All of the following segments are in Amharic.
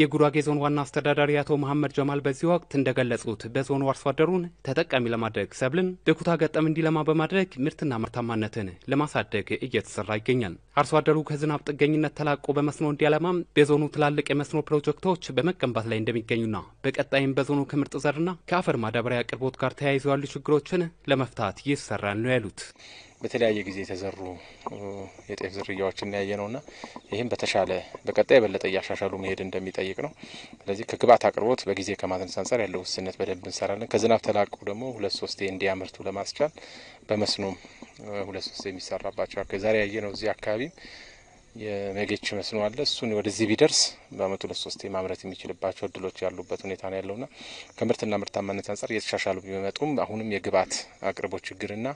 የጉራጌ ዞን ዋና አስተዳዳሪ አቶ መሐመድ ጀማል በዚህ ወቅት እንደገለጹት በዞኑ አርሶ አደሩን ተጠቃሚ ለማድረግ ሰብልን በኩታ ገጠም እንዲለማ በማድረግ ምርትና ምርታማነትን ለማሳደግ እየተሰራ ይገኛል። አርሶ አደሩ ከዝናብ ጥገኝነት ተላቆ በመስኖ እንዲያለማም በዞኑ ትላልቅ የመስኖ ፕሮጀክቶች በመገንባት ላይ እንደሚገኙና በቀጣይም በዞኑ ከምርጥ ዘርና ከአፈር ማዳበሪያ አቅርቦት ጋር ተያይዘው ያሉ ችግሮችን ለመፍታት ይሰራል ነው ያሉት። በተለያየ ጊዜ የተዘሩ የጤፍ እናያየ ነው ና ይህም በተሻለ በቀጣይ የበለጠ እያሻሻሉ መሄድ እንደሚጠይቅ ነው። ስለዚህ ከግብአት አቅርቦት በጊዜ ከማድረስ አንጻር ያለው ውስንነት በደንብ እንሰራለን። ከዝናብ ተላቁ ደግሞ ሁለት ሶስቴ እንዲያመርቱ ለማስቻል በመስኖም ሁለት ሶስት የሚሰራባቸው አካባቢ ዛሬ ያየ ነው። እዚህ አካባቢ የመጌች መስኖ አለ። እሱን ወደዚህ ቢደርስ በአመት ሁለት ሶስት ማምረት የሚችልባቸው እድሎች ያሉበት ሁኔታ ነው ያለውና ከምርትና ምርታማነት አንጻር እየተሻሻሉ ቢመጡም አሁንም የግብአት አቅርቦት ችግርና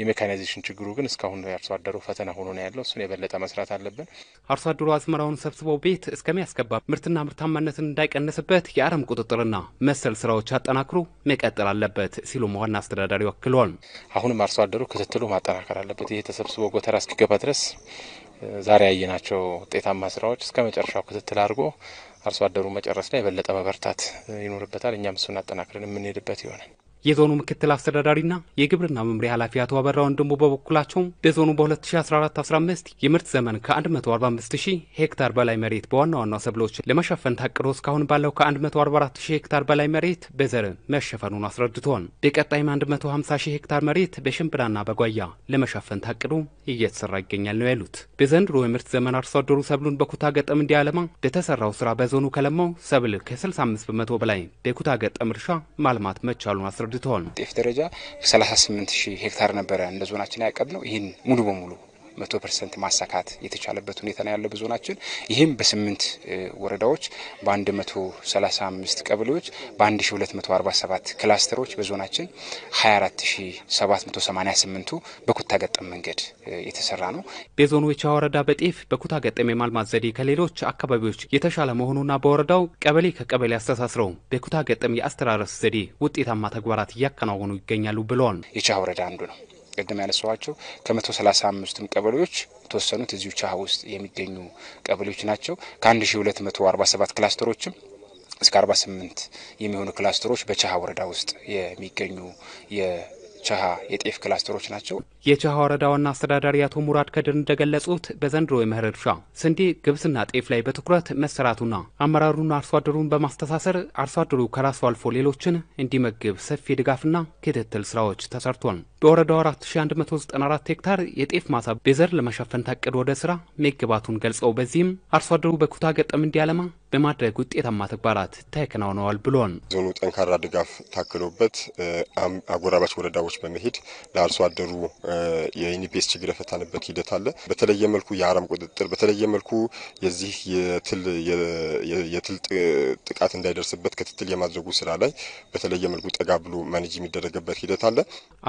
የሜካናይዜሽን ችግሩ ግን እስካሁን የአርሶ አደሩ ፈተና ሆኖ ነው ያለው። እሱን የበለጠ መስራት አለብን። አርሶ አደሩ አዝመራውን ሰብስቦ ቤት እስከሚያስገባ ምርትና ምርታማነትን እንዳይቀንስበት የአረም ቁጥጥርና መሰል ስራዎች አጠናክሮ መቀጠል አለበት ሲሉ ዋና አስተዳዳሪ ወክሏል። አሁንም አርሶ አደሩ ክትትሉ ማጠናከር አለበት። ይህ ተሰብስቦ ጎተራ እስኪገባ ድረስ ዛሬ ያየናቸው ውጤታማ ስራዎች እስከ መጨረሻው ክትትል አድርጎ አርሶ አደሩ መጨረስ ላይ የበለጠ መበርታት ይኖርበታል። እኛም እሱን አጠናክረን የምንሄድበት ይሆናል። የዞኑ ምክትል አስተዳዳሪና የግብርና መምሪያ ኃላፊ አቶ አበራ ወንድሙ በበኩላቸው በዞኑ በ2014/15 የምርት ዘመን ከ145000 ሄክታር በላይ መሬት በዋና ዋና ሰብሎች ለመሸፈን ታቅዶ እስካሁን ባለው ከ144000 ሄክታር በላይ መሬት በዘር መሸፈኑን አስረድቷል። በቀጣይም 150000 ሄክታር መሬት በሽምብራና በጓያ ለመሸፈን ታቅዶ እየተሰራ ይገኛል ነው ያሉት። በዘንድሮ የምርት ዘመን አርሶ አደሩ ሰብሉን በኩታ ገጠም እንዲያለማ በተሰራው ስራ በዞኑ ከለማው ሰብል ከ65 በመቶ በላይ በኩታ ገጠም እርሻ ማልማት መቻሉን አስረ አርድተዋል። ጤፍ ደረጃ 38 ሺህ ሄክታር ነበረ እንደ ዞናችን ያቀድ ነው። ይህን ሙሉ በሙሉ መቶ ፐርሰንት ማሳካት የተቻለበት ሁኔታ ነው ያለው በዞናችን ይህም በስምንት ወረዳዎች በአንድ መቶ በ135 ቀበሌዎች በ ሰባት ክላስተሮች በዞናችን ሰማኒያ ቱ በኩታ ገጠም መንገድ የተሰራ ነው። በዞኑ የቻ ወረዳ በጤፍ በኩታ ገጠም የማልማት ዘዴ ከሌሎች አካባቢዎች የተሻለ መሆኑና በወረዳው ቀበሌ ከቀበሌ አስተሳስረው በኩታ ገጠም የአስተራረስ ዘዴ ውጤታማ ተግባራት እያከናወኑ ይገኛሉ ብለዋል። የቻ ወረዳ አንዱ ነው። ቅድም ያነሳኋቸው ከመቶ ሰላሳ አምስትም ቀበሌዎች የተወሰኑት እዚሁ ቻሀ ውስጥ የሚገኙ ቀበሌዎች ናቸው አርባ ሰባት ክላስተሮችም እስከ ስምንት የሚሆኑ ክላስተሮች በቻሀ ወረዳ ውስጥ የሚገኙ የቻሀ የጤፍ ክላስተሮች ናቸው። የቸሃ ወረዳ አስተዳዳሪ አቶ ሙራድ ከድር እንደገለጹት በዘንድሮ የመኸር እርሻ ስንዴ፣ ገብስና ጤፍ ላይ በትኩረት መሰራቱና አመራሩና አርሶ አደሩን በማስተሳሰር አርሶ አደሩ ከራሱ አልፎ ሌሎችን እንዲመግብ ሰፊ ድጋፍና ክትትል ስራዎች ተሰርቷል። በወረዳው 4194 ሄክታር የጤፍ ማሳ በዘር ለመሸፈን ታቅዶ ወደ ስራ መግባቱን ገልጸው በዚህም አርሶ አደሩ በኩታ ገጠም እንዲያለማ በማድረግ ውጤታማ ተግባራት ተከናውነዋል ብሏል። ዞኑ ጠንካራ ድጋፍ ታክሎበት አጎራባች ወረዳዎች በመሄድ ለአርሶ አደሩ የኢኒፒኤስ ችግር የፈታንበት ሂደት አለ። በተለየ መልኩ የአረም ቁጥጥር፣ በተለየ መልኩ የዚህ የትል ጥቃት እንዳይደርስበት ክትትል የማድረጉ ስራ ላይ በተለየ መልኩ ጠጋ ብሎ መንጅ የሚደረግበት ሂደት አለ።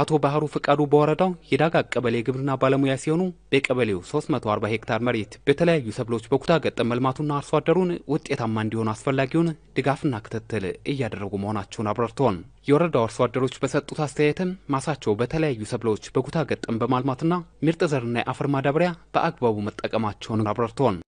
አቶ ባህሩ ፍቃዱ በወረዳው የዳጋ ቀበሌ ግብርና ባለሙያ ሲሆኑ በቀበሌው 340 ሄክታር መሬት በተለያዩ ሰብሎች በኩታ ገጠም መልማቱና አርሶ አደሩን ውጤታማ እንዲሆን አስፈላጊውን ድጋፍና ክትትል እያደረጉ መሆናቸውን አብራርተዋል። የወረዳው አርሶ አደሮች በሰጡት አስተያየትም ማሳቸው በተለያዩ ሰብሎች በኩታ ገጠም በማልማትና ምርጥ ዘርና የአፈር ማዳበሪያ በአግባቡ መጠቀማቸውን አብራርተዋል።